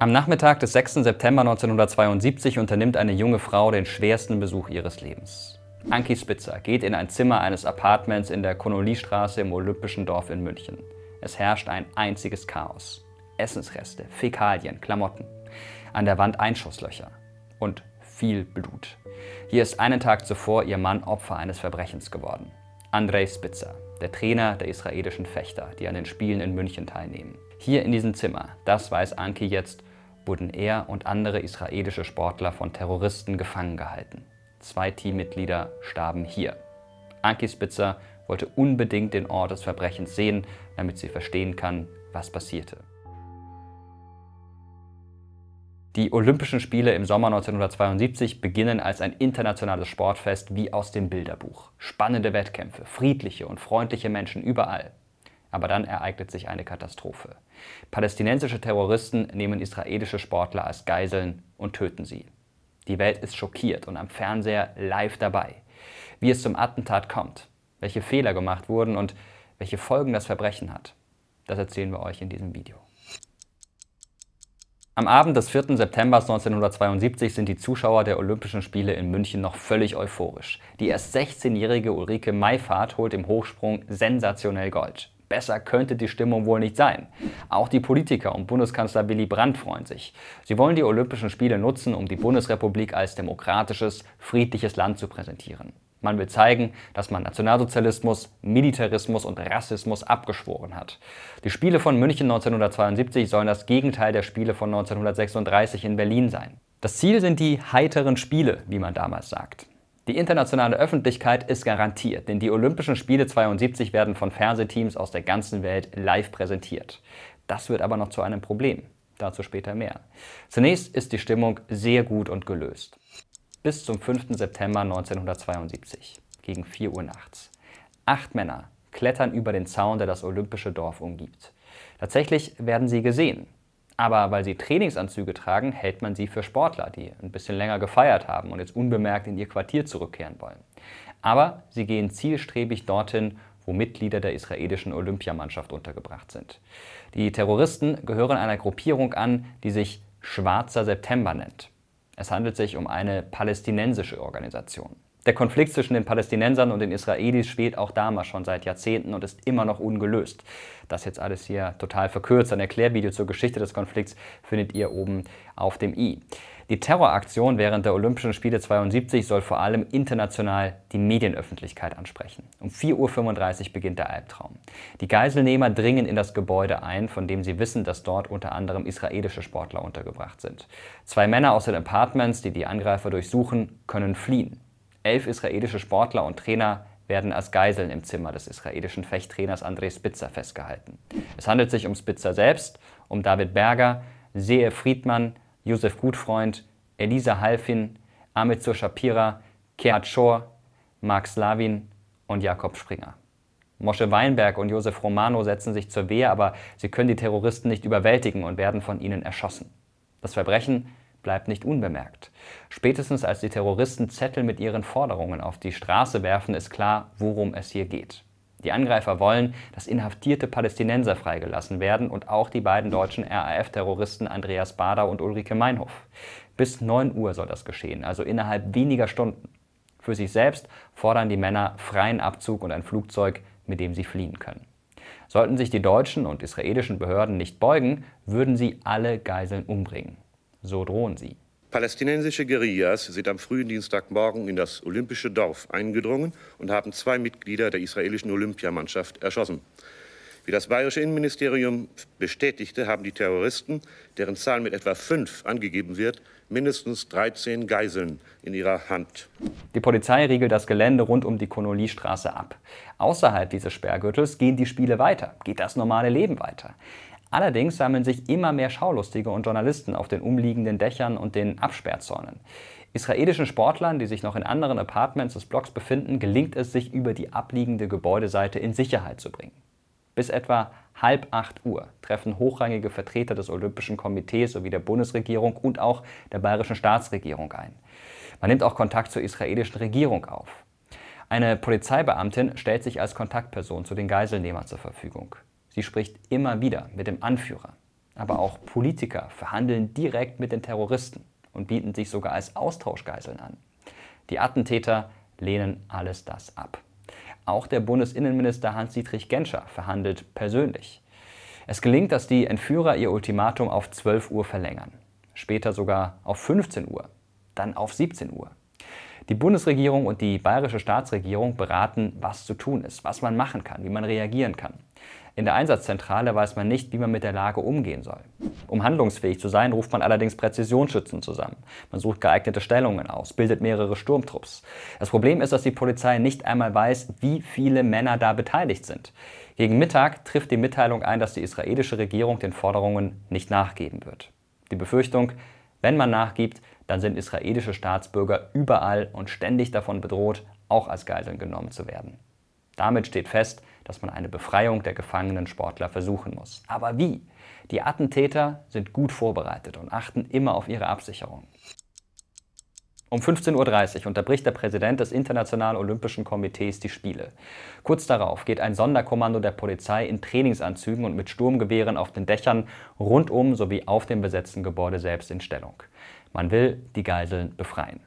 Am Nachmittag des 6. September 1972 unternimmt eine junge Frau den schwersten Besuch ihres Lebens. Anki Spitzer geht in ein Zimmer eines Apartments in der Konoliestraße im Olympischen Dorf in München. Es herrscht ein einziges Chaos. Essensreste, Fäkalien, Klamotten. An der Wand Einschusslöcher. Und viel Blut. Hier ist einen Tag zuvor ihr Mann Opfer eines Verbrechens geworden. Andrei Spitzer, der Trainer der israelischen Fechter, die an den Spielen in München teilnehmen. Hier in diesem Zimmer, das weiß Anki jetzt, wurden er und andere israelische Sportler von Terroristen gefangen gehalten. Zwei Teammitglieder starben hier. Anki Spitzer wollte unbedingt den Ort des Verbrechens sehen, damit sie verstehen kann, was passierte. Die Olympischen Spiele im Sommer 1972 beginnen als ein internationales Sportfest wie aus dem Bilderbuch. Spannende Wettkämpfe, friedliche und freundliche Menschen überall. Aber dann ereignet sich eine Katastrophe. Palästinensische Terroristen nehmen israelische Sportler als Geiseln und töten sie. Die Welt ist schockiert und am Fernseher live dabei. Wie es zum Attentat kommt, welche Fehler gemacht wurden und welche Folgen das Verbrechen hat, das erzählen wir euch in diesem Video. Am Abend des 4. September 1972 sind die Zuschauer der Olympischen Spiele in München noch völlig euphorisch. Die erst 16-jährige Ulrike Meifert holt im Hochsprung sensationell Gold. Besser könnte die Stimmung wohl nicht sein. Auch die Politiker und Bundeskanzler Willy Brandt freuen sich. Sie wollen die Olympischen Spiele nutzen, um die Bundesrepublik als demokratisches, friedliches Land zu präsentieren. Man will zeigen, dass man Nationalsozialismus, Militarismus und Rassismus abgeschworen hat. Die Spiele von München 1972 sollen das Gegenteil der Spiele von 1936 in Berlin sein. Das Ziel sind die heiteren Spiele, wie man damals sagt. Die internationale Öffentlichkeit ist garantiert, denn die Olympischen Spiele 72 werden von Fernsehteams aus der ganzen Welt live präsentiert. Das wird aber noch zu einem Problem. Dazu später mehr. Zunächst ist die Stimmung sehr gut und gelöst. Bis zum 5. September 1972, gegen 4 Uhr nachts. Acht Männer klettern über den Zaun, der das Olympische Dorf umgibt. Tatsächlich werden sie gesehen. Aber weil sie Trainingsanzüge tragen, hält man sie für Sportler, die ein bisschen länger gefeiert haben und jetzt unbemerkt in ihr Quartier zurückkehren wollen. Aber sie gehen zielstrebig dorthin, wo Mitglieder der israelischen Olympiamannschaft untergebracht sind. Die Terroristen gehören einer Gruppierung an, die sich Schwarzer September nennt. Es handelt sich um eine palästinensische Organisation. Der Konflikt zwischen den Palästinensern und den Israelis schwelt auch damals schon seit Jahrzehnten und ist immer noch ungelöst. Das jetzt alles hier total verkürzt. Ein Erklärvideo zur Geschichte des Konflikts findet ihr oben auf dem i. Die Terroraktion während der Olympischen Spiele 72 soll vor allem international die Medienöffentlichkeit ansprechen. Um 4.35 Uhr beginnt der Albtraum. Die Geiselnehmer dringen in das Gebäude ein, von dem sie wissen, dass dort unter anderem israelische Sportler untergebracht sind. Zwei Männer aus den Apartments, die die Angreifer durchsuchen, können fliehen. Elf israelische Sportler und Trainer werden als Geiseln im Zimmer des israelischen Fechttrainers André Spitzer festgehalten. Es handelt sich um Spitzer selbst, um David Berger, Sehe Friedmann, Josef Gutfreund, Elisa Halfin, Amitsur Shapira, Kehat Schor, Marc Slavin und Jakob Springer. Mosche Weinberg und Josef Romano setzen sich zur Wehr, aber sie können die Terroristen nicht überwältigen und werden von ihnen erschossen. Das Verbrechen bleibt nicht unbemerkt. Spätestens als die Terroristen Zettel mit ihren Forderungen auf die Straße werfen, ist klar, worum es hier geht. Die Angreifer wollen, dass inhaftierte Palästinenser freigelassen werden und auch die beiden deutschen RAF-Terroristen Andreas Bader und Ulrike Meinhof. Bis 9 Uhr soll das geschehen, also innerhalb weniger Stunden. Für sich selbst fordern die Männer freien Abzug und ein Flugzeug, mit dem sie fliehen können. Sollten sich die deutschen und israelischen Behörden nicht beugen, würden sie alle Geiseln umbringen. So drohen sie. Palästinensische Guerillas sind am frühen Dienstagmorgen in das olympische Dorf eingedrungen und haben zwei Mitglieder der israelischen Olympiamannschaft erschossen. Wie das bayerische Innenministerium bestätigte, haben die Terroristen, deren Zahl mit etwa fünf angegeben wird, mindestens 13 Geiseln in ihrer Hand. Die Polizei riegelt das Gelände rund um die Konoli-Straße ab. Außerhalb dieses Sperrgürtels gehen die Spiele weiter, geht das normale Leben weiter. Allerdings sammeln sich immer mehr Schaulustige und Journalisten auf den umliegenden Dächern und den Absperrzäunen. Israelischen Sportlern, die sich noch in anderen Apartments des Blocks befinden, gelingt es, sich über die abliegende Gebäudeseite in Sicherheit zu bringen. Bis etwa halb acht Uhr treffen hochrangige Vertreter des Olympischen Komitees sowie der Bundesregierung und auch der bayerischen Staatsregierung ein. Man nimmt auch Kontakt zur israelischen Regierung auf. Eine Polizeibeamtin stellt sich als Kontaktperson zu den Geiselnehmern zur Verfügung. Sie spricht immer wieder mit dem Anführer. Aber auch Politiker verhandeln direkt mit den Terroristen und bieten sich sogar als Austauschgeiseln an. Die Attentäter lehnen alles das ab. Auch der Bundesinnenminister Hans-Dietrich Genscher verhandelt persönlich. Es gelingt, dass die Entführer ihr Ultimatum auf 12 Uhr verlängern, später sogar auf 15 Uhr, dann auf 17 Uhr. Die Bundesregierung und die bayerische Staatsregierung beraten, was zu tun ist, was man machen kann, wie man reagieren kann. In der Einsatzzentrale weiß man nicht, wie man mit der Lage umgehen soll. Um handlungsfähig zu sein, ruft man allerdings Präzisionsschützen zusammen. Man sucht geeignete Stellungen aus, bildet mehrere Sturmtrupps. Das Problem ist, dass die Polizei nicht einmal weiß, wie viele Männer da beteiligt sind. Gegen Mittag trifft die Mitteilung ein, dass die israelische Regierung den Forderungen nicht nachgeben wird. Die Befürchtung, wenn man nachgibt, dann sind israelische Staatsbürger überall und ständig davon bedroht, auch als Geiseln genommen zu werden. Damit steht fest, dass man eine Befreiung der gefangenen Sportler versuchen muss. Aber wie? Die Attentäter sind gut vorbereitet und achten immer auf ihre Absicherung. Um 15.30 Uhr unterbricht der Präsident des Internationalen Olympischen Komitees die Spiele. Kurz darauf geht ein Sonderkommando der Polizei in Trainingsanzügen und mit Sturmgewehren auf den Dächern rundum sowie auf dem besetzten Gebäude selbst in Stellung. Man will die Geiseln befreien.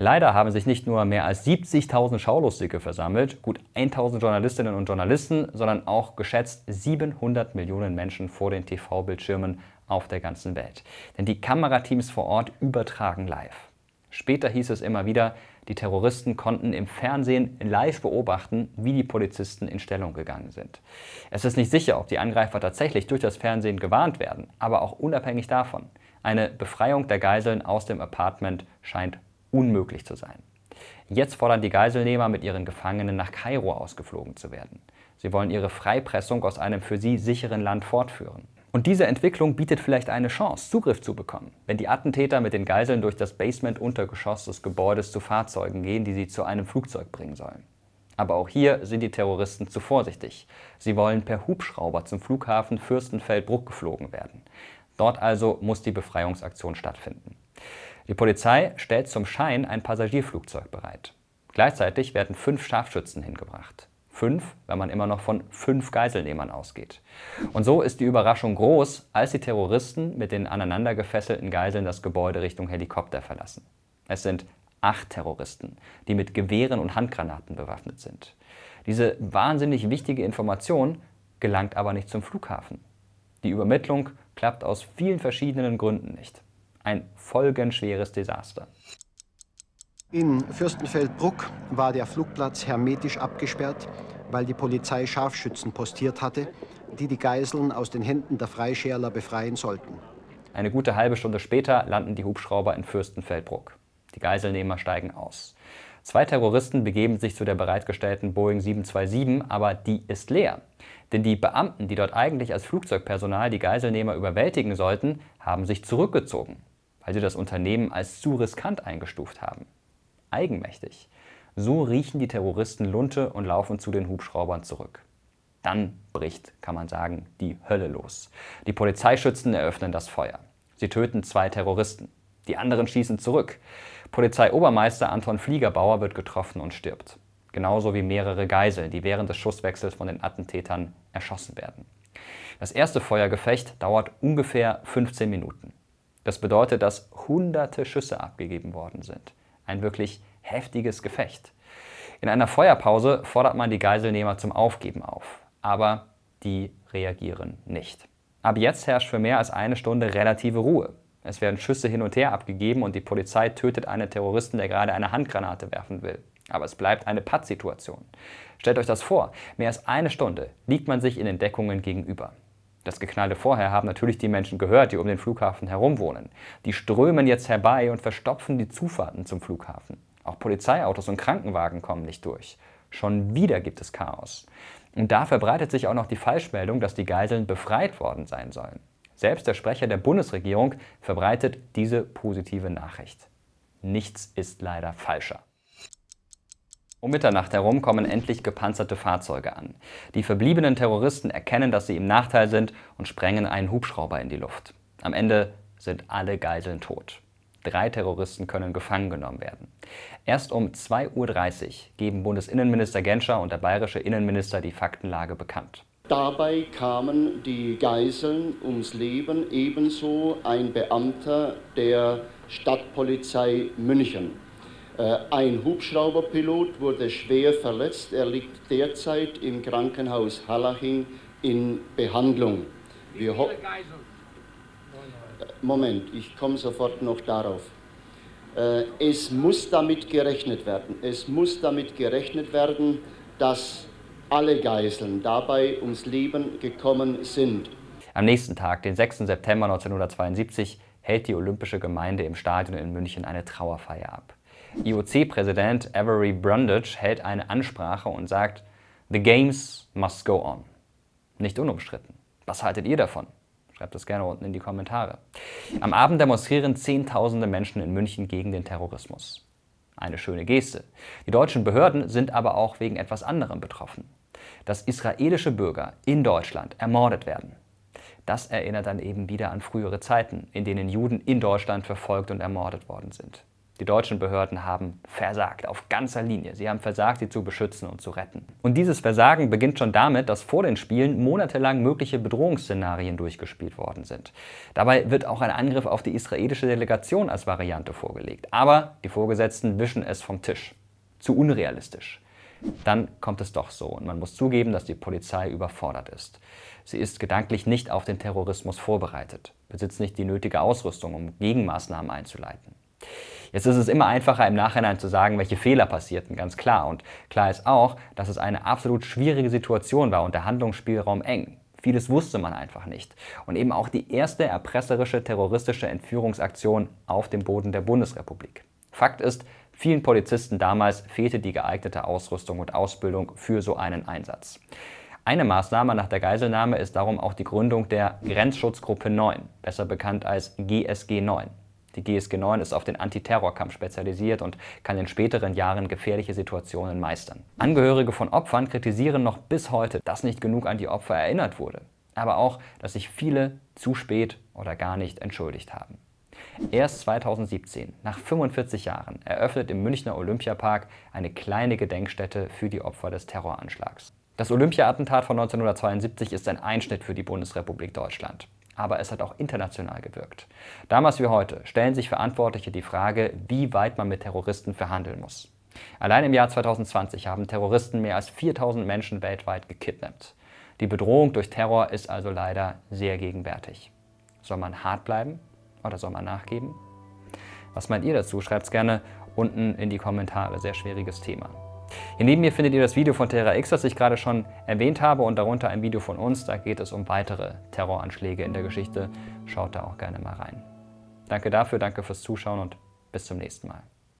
Leider haben sich nicht nur mehr als 70.000 Schaulustige versammelt, gut 1.000 Journalistinnen und Journalisten, sondern auch geschätzt 700 Millionen Menschen vor den TV-Bildschirmen auf der ganzen Welt. Denn die Kamerateams vor Ort übertragen live. Später hieß es immer wieder, die Terroristen konnten im Fernsehen live beobachten, wie die Polizisten in Stellung gegangen sind. Es ist nicht sicher, ob die Angreifer tatsächlich durch das Fernsehen gewarnt werden, aber auch unabhängig davon. Eine Befreiung der Geiseln aus dem Apartment scheint unmöglich zu sein. Jetzt fordern die Geiselnehmer mit ihren Gefangenen nach Kairo ausgeflogen zu werden. Sie wollen ihre Freipressung aus einem für sie sicheren Land fortführen. Und diese Entwicklung bietet vielleicht eine Chance, Zugriff zu bekommen, wenn die Attentäter mit den Geiseln durch das Basement-Untergeschoss des Gebäudes zu Fahrzeugen gehen, die sie zu einem Flugzeug bringen sollen. Aber auch hier sind die Terroristen zu vorsichtig. Sie wollen per Hubschrauber zum Flughafen Fürstenfeldbruck geflogen werden. Dort also muss die Befreiungsaktion stattfinden. Die Polizei stellt zum Schein ein Passagierflugzeug bereit. Gleichzeitig werden fünf Scharfschützen hingebracht. Fünf, wenn man immer noch von fünf Geiselnehmern ausgeht. Und so ist die Überraschung groß, als die Terroristen mit den aneinander gefesselten Geiseln das Gebäude Richtung Helikopter verlassen. Es sind acht Terroristen, die mit Gewehren und Handgranaten bewaffnet sind. Diese wahnsinnig wichtige Information gelangt aber nicht zum Flughafen. Die Übermittlung klappt aus vielen verschiedenen Gründen nicht ein folgenschweres Desaster. In Fürstenfeldbruck war der Flugplatz hermetisch abgesperrt, weil die Polizei Scharfschützen postiert hatte, die die Geiseln aus den Händen der Freischärler befreien sollten. Eine gute halbe Stunde später landen die Hubschrauber in Fürstenfeldbruck. Die Geiselnehmer steigen aus. Zwei Terroristen begeben sich zu der bereitgestellten Boeing 727, aber die ist leer. Denn die Beamten, die dort eigentlich als Flugzeugpersonal die Geiselnehmer überwältigen sollten, haben sich zurückgezogen also das Unternehmen als zu riskant eingestuft haben. Eigenmächtig. So riechen die Terroristen Lunte und laufen zu den Hubschraubern zurück. Dann bricht, kann man sagen, die Hölle los. Die Polizeischützen eröffnen das Feuer. Sie töten zwei Terroristen. Die anderen schießen zurück. Polizeiobermeister Anton Fliegerbauer wird getroffen und stirbt. Genauso wie mehrere Geiseln, die während des Schusswechsels von den Attentätern erschossen werden. Das erste Feuergefecht dauert ungefähr 15 Minuten. Das bedeutet, dass hunderte Schüsse abgegeben worden sind. Ein wirklich heftiges Gefecht. In einer Feuerpause fordert man die Geiselnehmer zum Aufgeben auf, aber die reagieren nicht. Ab jetzt herrscht für mehr als eine Stunde relative Ruhe. Es werden Schüsse hin und her abgegeben und die Polizei tötet einen Terroristen, der gerade eine Handgranate werfen will. Aber es bleibt eine Pattsituation. Stellt euch das vor, mehr als eine Stunde liegt man sich in Entdeckungen gegenüber. Das Geknalle vorher haben natürlich die Menschen gehört, die um den Flughafen herum wohnen. Die strömen jetzt herbei und verstopfen die Zufahrten zum Flughafen. Auch Polizeiautos und Krankenwagen kommen nicht durch. Schon wieder gibt es Chaos. Und da verbreitet sich auch noch die Falschmeldung, dass die Geiseln befreit worden sein sollen. Selbst der Sprecher der Bundesregierung verbreitet diese positive Nachricht. Nichts ist leider falscher. Um Mitternacht herum kommen endlich gepanzerte Fahrzeuge an. Die verbliebenen Terroristen erkennen, dass sie im Nachteil sind und sprengen einen Hubschrauber in die Luft. Am Ende sind alle Geiseln tot. Drei Terroristen können gefangen genommen werden. Erst um 2.30 Uhr geben Bundesinnenminister Genscher und der bayerische Innenminister die Faktenlage bekannt. Dabei kamen die Geiseln ums Leben, ebenso ein Beamter der Stadtpolizei München. Äh, ein Hubschrauberpilot wurde schwer verletzt. Er liegt derzeit im Krankenhaus Hallaching in Behandlung. Wir äh, Moment, ich komme sofort noch darauf. Äh, es muss damit gerechnet werden. Es muss damit gerechnet werden, dass alle Geiseln dabei ums Leben gekommen sind. Am nächsten Tag, den 6. September 1972, hält die Olympische Gemeinde im Stadion in München eine Trauerfeier ab. IOC-Präsident Avery Brundage hält eine Ansprache und sagt, The games must go on. Nicht unumstritten. Was haltet ihr davon? Schreibt das gerne unten in die Kommentare. Am Abend demonstrieren Zehntausende Menschen in München gegen den Terrorismus. Eine schöne Geste. Die deutschen Behörden sind aber auch wegen etwas anderem betroffen. Dass israelische Bürger in Deutschland ermordet werden. Das erinnert dann eben wieder an frühere Zeiten, in denen Juden in Deutschland verfolgt und ermordet worden sind. Die deutschen Behörden haben versagt, auf ganzer Linie. Sie haben versagt, sie zu beschützen und zu retten. Und dieses Versagen beginnt schon damit, dass vor den Spielen monatelang mögliche Bedrohungsszenarien durchgespielt worden sind. Dabei wird auch ein Angriff auf die israelische Delegation als Variante vorgelegt. Aber die Vorgesetzten wischen es vom Tisch. Zu unrealistisch. Dann kommt es doch so und man muss zugeben, dass die Polizei überfordert ist. Sie ist gedanklich nicht auf den Terrorismus vorbereitet, besitzt nicht die nötige Ausrüstung, um Gegenmaßnahmen einzuleiten. Jetzt ist es immer einfacher im Nachhinein zu sagen, welche Fehler passierten, ganz klar. Und klar ist auch, dass es eine absolut schwierige Situation war und der Handlungsspielraum eng. Vieles wusste man einfach nicht. Und eben auch die erste erpresserische terroristische Entführungsaktion auf dem Boden der Bundesrepublik. Fakt ist, vielen Polizisten damals fehlte die geeignete Ausrüstung und Ausbildung für so einen Einsatz. Eine Maßnahme nach der Geiselnahme ist darum auch die Gründung der Grenzschutzgruppe 9, besser bekannt als GSG 9. Die GSG 9 ist auf den Antiterrorkampf spezialisiert und kann in späteren Jahren gefährliche Situationen meistern. Angehörige von Opfern kritisieren noch bis heute, dass nicht genug an die Opfer erinnert wurde, aber auch, dass sich viele zu spät oder gar nicht entschuldigt haben. Erst 2017, nach 45 Jahren, eröffnet im Münchner Olympiapark eine kleine Gedenkstätte für die Opfer des Terroranschlags. Das Olympia-Attentat von 1972 ist ein Einschnitt für die Bundesrepublik Deutschland aber es hat auch international gewirkt. Damals wie heute stellen sich Verantwortliche die Frage, wie weit man mit Terroristen verhandeln muss. Allein im Jahr 2020 haben Terroristen mehr als 4000 Menschen weltweit gekidnappt. Die Bedrohung durch Terror ist also leider sehr gegenwärtig. Soll man hart bleiben oder soll man nachgeben? Was meint ihr dazu? Schreibt es gerne unten in die Kommentare. Sehr schwieriges Thema. Hier neben mir findet ihr das Video von TerraX, das ich gerade schon erwähnt habe und darunter ein Video von uns. Da geht es um weitere Terroranschläge in der Geschichte. Schaut da auch gerne mal rein. Danke dafür, danke fürs Zuschauen und bis zum nächsten Mal.